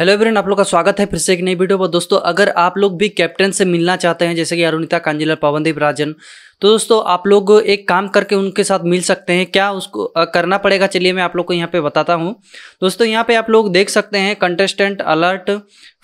hello everyone आप लोग का स्वागत है फिर से एक नई वीडियो पर दोस्तों अगर आप लोग भी कैप्टन से मिलना चाहते हैं जैसे कि अरुणिता कांजिलर पवनदीप राजन तो दोस्तों आप लोग एक काम करके उनके साथ मिल सकते हैं क्या उसको करना पड़ेगा चलिए मैं आप लोग को यहाँ पे बताता हूँ दोस्तों यहाँ पे आप लोग देख सकते हैं contestant alert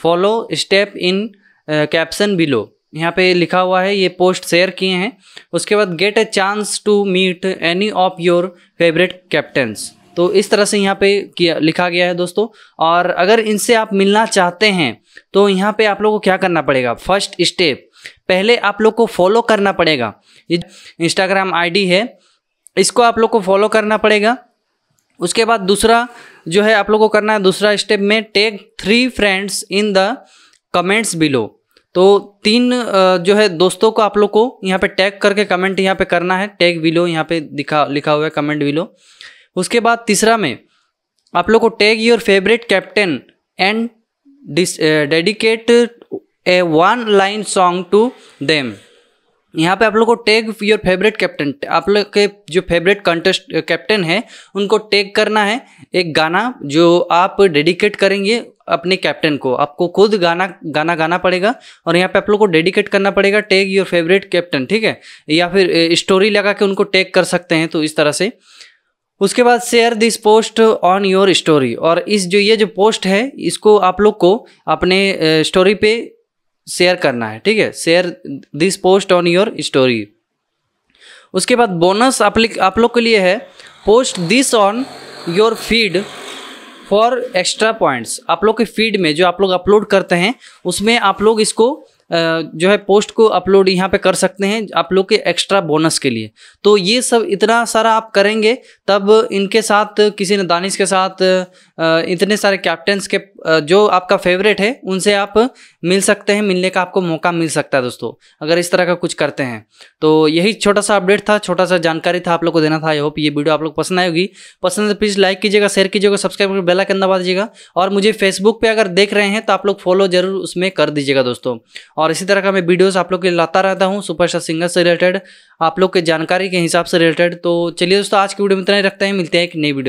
follow step in caption below यहाँ पे लिखा हुआ है ये पोस्ट शेयर किए हैं उसके बाद get a chance to meet any of your favourite captains तो इस तरह से यहाँ पे किया लिखा गया है दोस्तों और अगर इनसे आप मिलना चाहते हैं तो यहाँ पे आप लोग को क्या करना पड़ेगा फर्स्ट स्टेप पहले आप लोग को फॉलो करना पड़ेगा ये इंस्टाग्राम आईडी है इसको आप लोग को फॉलो करना पड़ेगा उसके बाद दूसरा जो है आप लोग को करना है दूसरा स्टेप में take three friends in the comments below तो तीन जो है दोस्तों को आप लोग को यहाँ पे टैग करके कमेंट यहाँ पे करना है टैग बिलो यहाँ पे दिखा लिखा हुआ है कमेंट बिलो उसके बाद तीसरा में आप लोग को tag your favourite captain and dedicate a one line song to them यहाँ पे आप लोग को टैग योर फेवरेट कैप्टन आप लोग के जो फेवरेट कंटेस्ट कैप्टन है उनको टैग करना है एक गाना जो आप डेडिकेट करेंगे अपने कैप्टन को आपको खुद गाना गाना गाना पड़ेगा और यहाँ पे आप लोग को डेडिकेट करना पड़ेगा टैग योर फेवरेट कैप्टन ठीक है या फिर स्टोरी लगा के उनको टैग कर सकते हैं तो इस तरह से उसके बाद share this post on your story और इस जो ये जो पोस्ट है इसको आप लोग को अपने स्टोरी पे शेयर करना है ठीक है share this post on your story उसके बाद बोनस आप आप लोग के लिए है post this on your feed for extra points आप लोग के फीड में जो आप लोग अपलोड करते हैं उसमें आप लोग इसको जो है पोस्ट को अपलोड यहाँ पे कर सकते हैं आप लोग के एक्स्ट्रा बोनस के लिए तो ये सब इतना सारा आप करेंगे तब इनके साथ किसी ने दानिश के साथ इतने सारे कैप्टन्स के जो आपका फेवरेट है उनसे आप मिल सकते हैं मिलने का आपको मौका मिल सकता है दोस्तों अगर इस तरह का कुछ करते हैं तो यही छोटा सा अपडेट था छोटा सा जानकारी था आप लोग को देना था आई होप ये वीडियो आप लोग पसंद आएगी पसंद है प्लीज़ तो लाइक कीजिएगा शेयर कीजिएगा सब्सक्राइब करके बेला करना दबा दीजिएगा और मुझे फेसबुक पर अगर देख रहे हैं तो आप लोग फॉलो जरूर उसमें कर दीजिएगा दोस्तों और इसी तरह का मैं वीडियोज़ आप लोग के लाता रहता हूँ सुपरस्टार सिंगर से रिलेटेड आप लोग के जानकारी के हिसाब से रिलेटेड तो चलिए दोस्तों आज की वीडियो में इतना ही रखते हैं मिलते हैं एक नई वीडियो